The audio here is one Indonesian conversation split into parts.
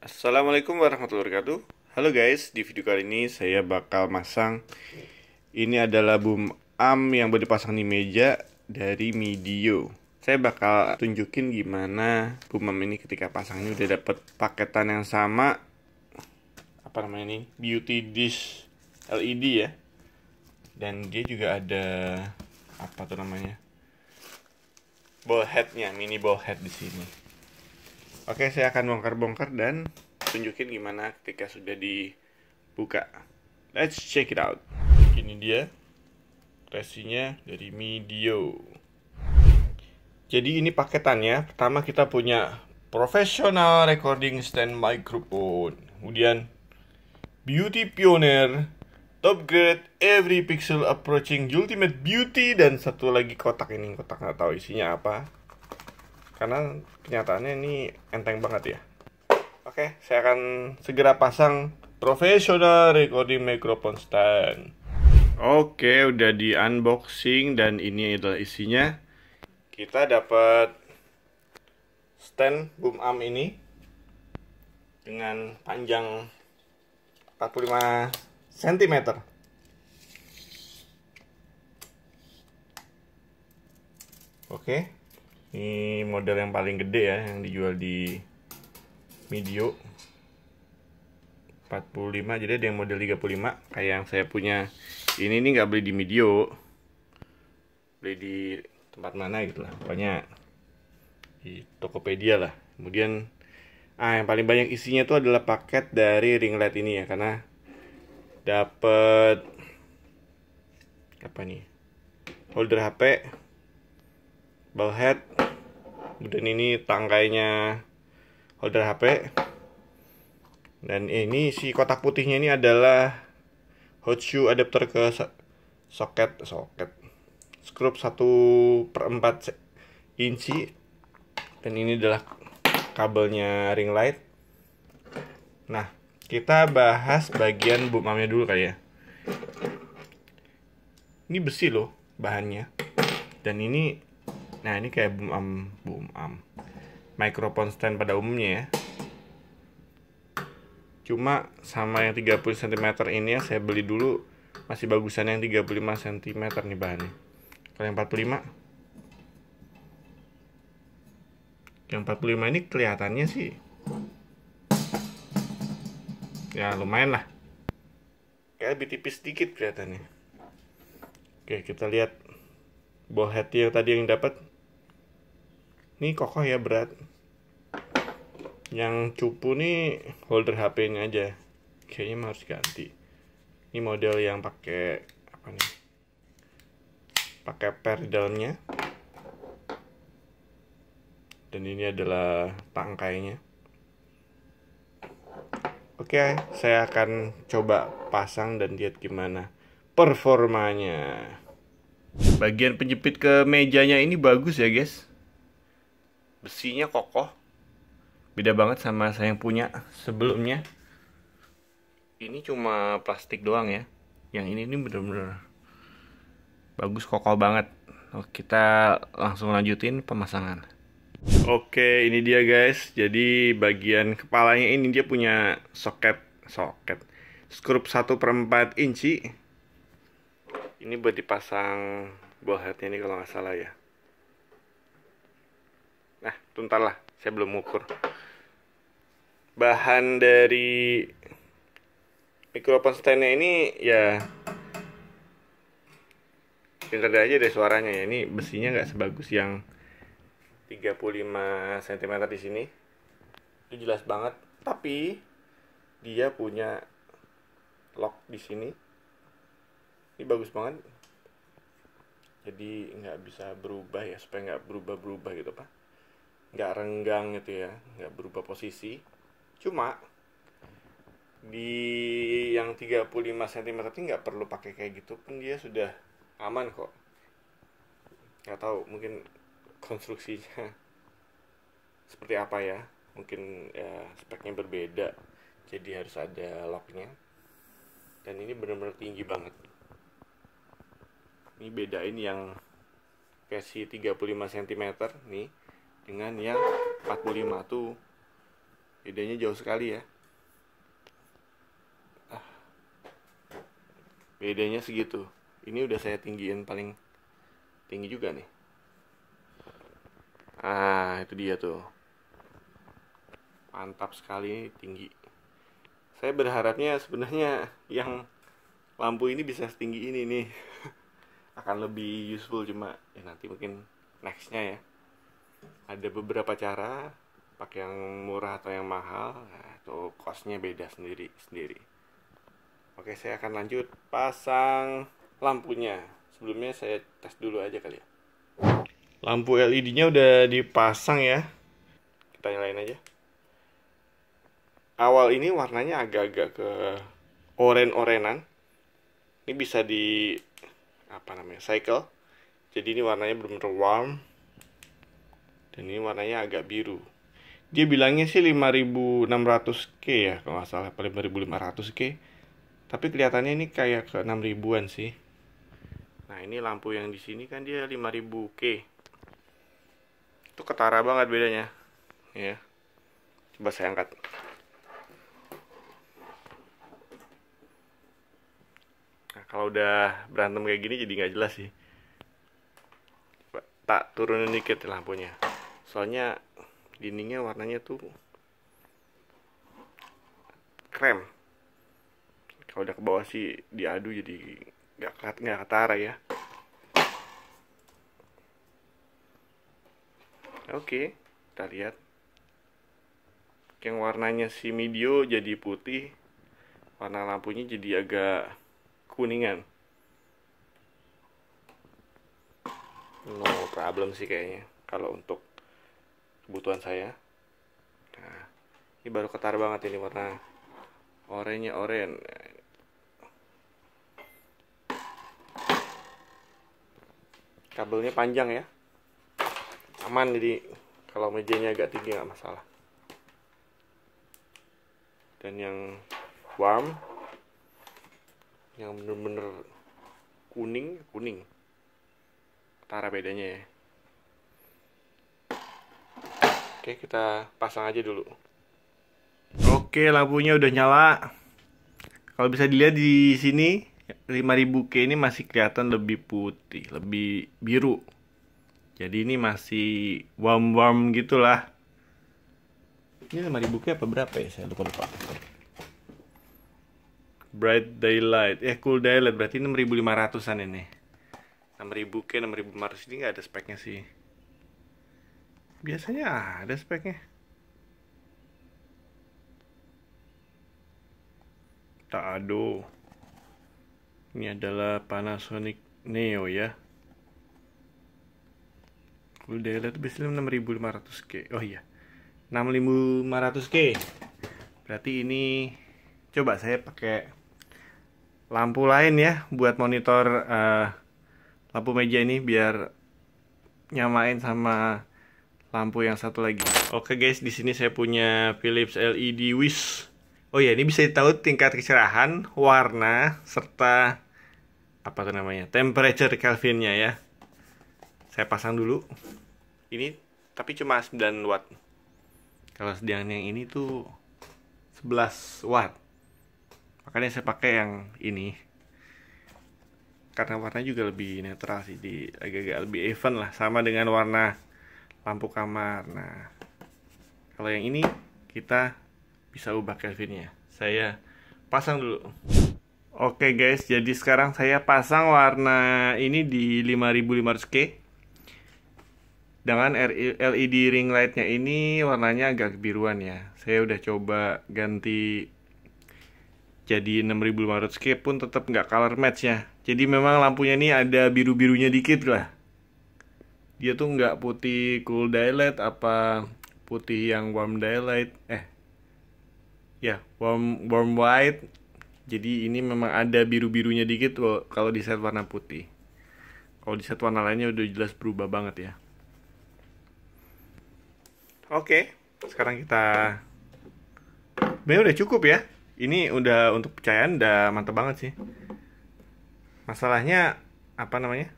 Assalamualaikum warahmatullahi wabarakatuh Halo guys, di video kali ini saya bakal masang Ini adalah boom arm yang boleh dipasang di meja dari Midio Saya bakal tunjukin gimana boom arm ini ketika pasangnya udah dapet paketan yang sama Apa namanya ini? Beauty dish LED ya Dan dia juga ada Apa tuh namanya? Ball headnya, mini ball head di sini Oke, saya akan bongkar-bongkar dan tunjukin gimana ketika sudah dibuka. Let's check it out. Ini dia resinya dari Medio. Jadi ini paketannya. Pertama kita punya Professional Recording Stand Microphone. Kemudian Beauty Pioneer Top Grade Every Pixel Approaching Ultimate Beauty dan satu lagi kotak ini kotak nggak tahu isinya apa karena kenyataannya ini enteng banget ya oke saya akan segera pasang professional recording microphone stand Oke, udah di unboxing dan ini adalah isinya. Kita dapat stand boom arm ini dengan panjang 45 cm. Oke. Ini model yang paling gede ya yang dijual di Medio. 45 jadi ada yang model 35 kayak yang saya punya ini ini nggak beli di Medio beli di tempat mana gitu lah pokoknya di Tokopedia lah kemudian ah yang paling banyak isinya itu adalah paket dari ring light ini ya karena dapat apa nih holder HP ball head kemudian ini tangkainya holder HP dan ini si kotak putihnya ini adalah hot shoe adapter ke soket soket skrup 1 per 4 inci dan ini adalah kabelnya ring light nah kita bahas bagian boom armnya dulu kali ya ini besi loh bahannya dan ini Nah ini kayak boom arm, boom arm, microphone stand pada umumnya ya. Cuma sama yang 30 cm ini ya saya beli dulu masih bagusan yang 35 cm nih bahannya. Kalau yang 45 yang 45 ini kelihatannya sih ya lumayan lah ya lebih tipis sedikit kelihatannya oke kita lihat ball head yang tadi yang dapat ini kokoh ya berat. Yang cupu nih holder HP-nya aja. Kayaknya harus ganti. Ini model yang pakai apa nih? Pakai per di dalamnya. Dan ini adalah tangkainya. Oke, okay, saya akan coba pasang dan lihat gimana performanya. Bagian penjepit ke mejanya ini bagus ya, guys besinya kokoh beda banget sama saya yang punya sebelumnya ini cuma plastik doang ya yang ini ini bener-bener bagus kokoh banget Oke, kita langsung lanjutin pemasangan Oke ini dia guys jadi bagian kepalanya ini dia punya soket soket skrup 1 per 4 inci ini buat dipasang buah headnya ini kalau nggak salah ya nah tuntar lah saya belum ukur bahan dari mikrofon standnya ini ya lihat aja deh suaranya ya ini besinya nggak sebagus yang 35 cm di sini itu jelas banget tapi dia punya lock di sini ini bagus banget jadi nggak bisa berubah ya supaya nggak berubah-berubah gitu pak nggak renggang gitu ya nggak berubah posisi cuma di yang 35 cm ini nggak perlu pakai kayak gitu pun dia sudah aman kok nggak tahu mungkin konstruksinya seperti apa ya mungkin ya, speknya berbeda jadi harus ada locknya dan ini benar-benar tinggi banget ini bedain yang versi 35 cm nih dengan yang 45 tuh bedanya jauh sekali ya ah. bedanya segitu ini udah saya tinggiin paling tinggi juga nih ah itu dia tuh mantap sekali tinggi saya berharapnya sebenarnya yang lampu ini bisa setinggi ini nih akan lebih useful cuma ya nanti mungkin nextnya ya ada beberapa cara pakai yang murah atau yang mahal nah, itu kosnya beda sendiri sendiri oke saya akan lanjut pasang lampunya sebelumnya saya tes dulu aja kali ya lampu LED nya udah dipasang ya kita nyalain aja awal ini warnanya agak-agak ke oren-orenan ini bisa di apa namanya cycle jadi ini warnanya belum terwarm ini warnanya agak biru dia bilangnya sih 5600K ya kalau nggak salah 5500K tapi kelihatannya ini kayak ke 6000an sih nah ini lampu yang di sini kan dia 5000K itu ketara banget bedanya ya coba saya angkat nah, kalau udah berantem kayak gini jadi nggak jelas sih tak turunin dikit lampunya soalnya dindingnya warnanya tuh krem kalau udah ke bawah sih diadu jadi nggak nggak ketara ya oke kita lihat yang warnanya si medio jadi putih warna lampunya jadi agak kuningan no problem sih kayaknya kalau untuk kebutuhan saya nah, ini baru ketar banget ini warna oranye oren kabelnya panjang ya aman jadi kalau mejanya agak tinggi nggak masalah dan yang warm yang bener-bener kuning kuning ketara bedanya ya Oke, kita pasang aja dulu. Oke, lampunya udah nyala. Kalau bisa dilihat di sini 5000K ini masih kelihatan lebih putih, lebih biru. Jadi ini masih warm-warm gitulah. Ini 5000K apa berapa ya? Saya lupa-lupa. Bright daylight, eh cool daylight berarti 6500-an ini. 6000K, 6500 ini nggak ada speknya sih. Biasanya ada speknya. tak ada Ini adalah Panasonic Neo ya. Full daylight biasanya 6500K. Oh iya. 6500K. Berarti ini coba saya pakai lampu lain ya buat monitor uh, lampu meja ini biar nyamain sama lampu yang satu lagi. Oke guys, di sini saya punya Philips LED Wish. Oh ya, ini bisa ditahu tingkat kecerahan, warna, serta apa tuh namanya? temperature Kelvinnya ya. Saya pasang dulu. Ini tapi cuma 9 watt. Kalau sedang yang ini tuh 11 watt. Makanya saya pakai yang ini. Karena warna juga lebih netral sih, di agak-agak lebih even lah sama dengan warna lampu kamar. Nah, kalau yang ini kita bisa ubah Kelvinnya. Saya pasang dulu. Oke guys, jadi sekarang saya pasang warna ini di 5500K dengan LED ring lightnya ini warnanya agak biruan ya saya udah coba ganti jadi 6500K pun tetap nggak color match ya jadi memang lampunya ini ada biru-birunya dikit lah dia tuh nggak putih cool daylight apa putih yang warm daylight eh ya warm warm white jadi ini memang ada biru birunya dikit kalau di set warna putih kalau di set warna lainnya udah jelas berubah banget ya oke sekarang kita sebenarnya udah cukup ya ini udah untuk pecahan udah mantep banget sih masalahnya apa namanya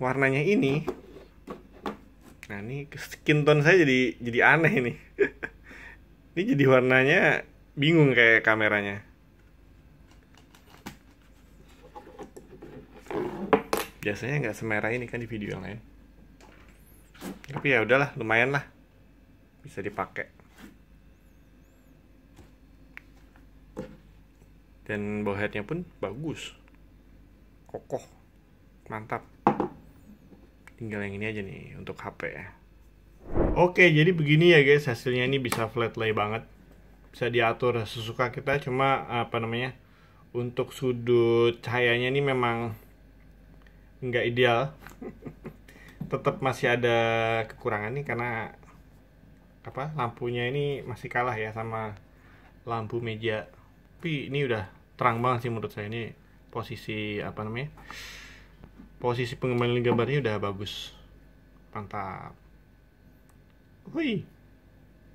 warnanya ini nah ini skin tone saya jadi jadi aneh ini ini jadi warnanya bingung kayak kameranya biasanya nggak semerah ini kan di video yang lain tapi ya udahlah lumayan lah bisa dipakai dan bawah pun bagus kokoh mantap tinggal yang ini aja nih untuk HP ya oke jadi begini ya guys hasilnya ini bisa flat lay banget bisa diatur sesuka kita cuma apa namanya untuk sudut cahayanya ini memang nggak ideal tetap masih ada kekurangan nih karena apa lampunya ini masih kalah ya sama lampu meja tapi ini udah terang banget sih menurut saya ini posisi apa namanya posisi pengembalian gambarnya udah bagus mantap wih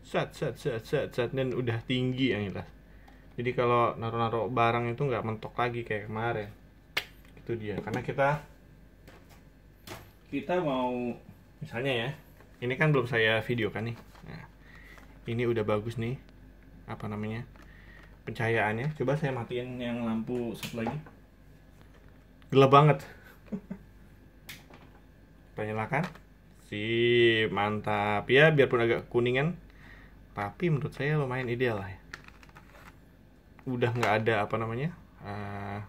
set set set set set dan udah tinggi yang jelas jadi kalau naruh-naruh barang itu nggak mentok lagi kayak kemarin itu dia karena kita kita mau misalnya ya ini kan belum saya video kan nih nah, ini udah bagus nih apa namanya pencahayaannya coba saya matiin yang lampu satu lagi gelap banget Penyelakan. Si mantap ya biarpun agak kuningan tapi menurut saya lumayan ideal lah ya. Udah nggak ada apa namanya? Uh,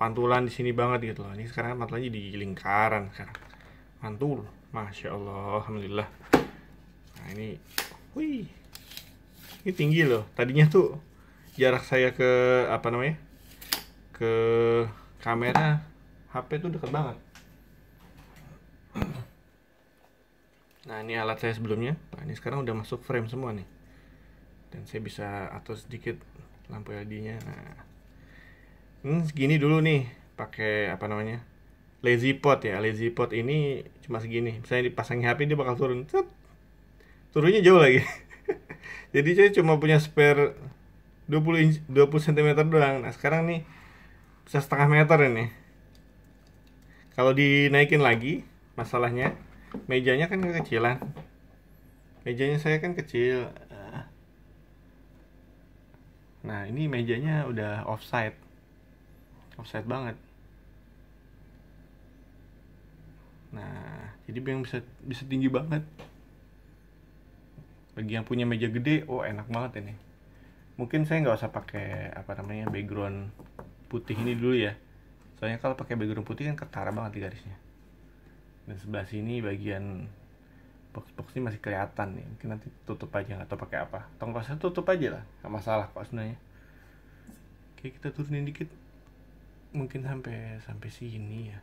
pantulan di sini banget gitu loh. Ini sekarang kan pantulannya di lingkaran sekarang. Mantul. Masya Allah, alhamdulillah. Nah, ini wih. Ini tinggi loh. Tadinya tuh jarak saya ke apa namanya? ke kamera HP itu deket banget nah ini alat saya sebelumnya nah, ini sekarang udah masuk frame semua nih dan saya bisa atur sedikit lampu LED nya nah ini segini dulu nih pakai apa namanya lazy pot ya lazy pot ini cuma segini misalnya dipasangnya HP dia bakal turun Cet. turunnya jauh lagi jadi saya cuma punya spare 20 inci, 20 cm doang nah sekarang nih bisa setengah meter ini kalau dinaikin lagi, masalahnya mejanya kan kekecilan. Mejanya saya kan kecil. Nah, ini mejanya udah offside. Offside banget. Nah, jadi yang bisa bisa tinggi banget. Bagi yang punya meja gede, oh enak banget ini. Mungkin saya nggak usah pakai apa namanya background putih ini dulu ya soalnya kalau pakai background putih kan ketara banget di garisnya dan sebelah sini bagian box box ini masih kelihatan nih mungkin nanti tutup aja atau pakai apa tongkosnya tutup aja lah nggak masalah kok sebenarnya oke kita turunin dikit mungkin sampai sampai sini ya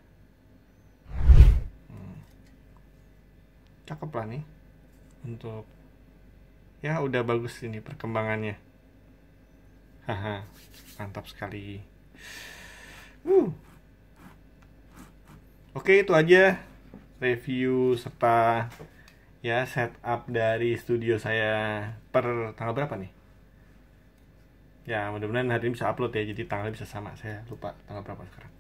hmm. cakep lah nih untuk ya udah bagus ini perkembangannya haha mantap sekali Hmm. Oke itu aja review serta ya setup dari studio saya per tanggal berapa nih? Ya mudah-mudahan hari ini bisa upload ya jadi tanggalnya bisa sama saya lupa tanggal berapa sekarang.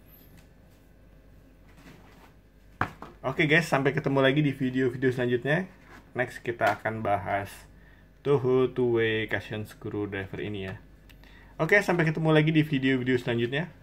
Oke guys sampai ketemu lagi di video-video selanjutnya. Next kita akan bahas Toho Two Way Cushion Screwdriver ini ya. Oke sampai ketemu lagi di video-video selanjutnya.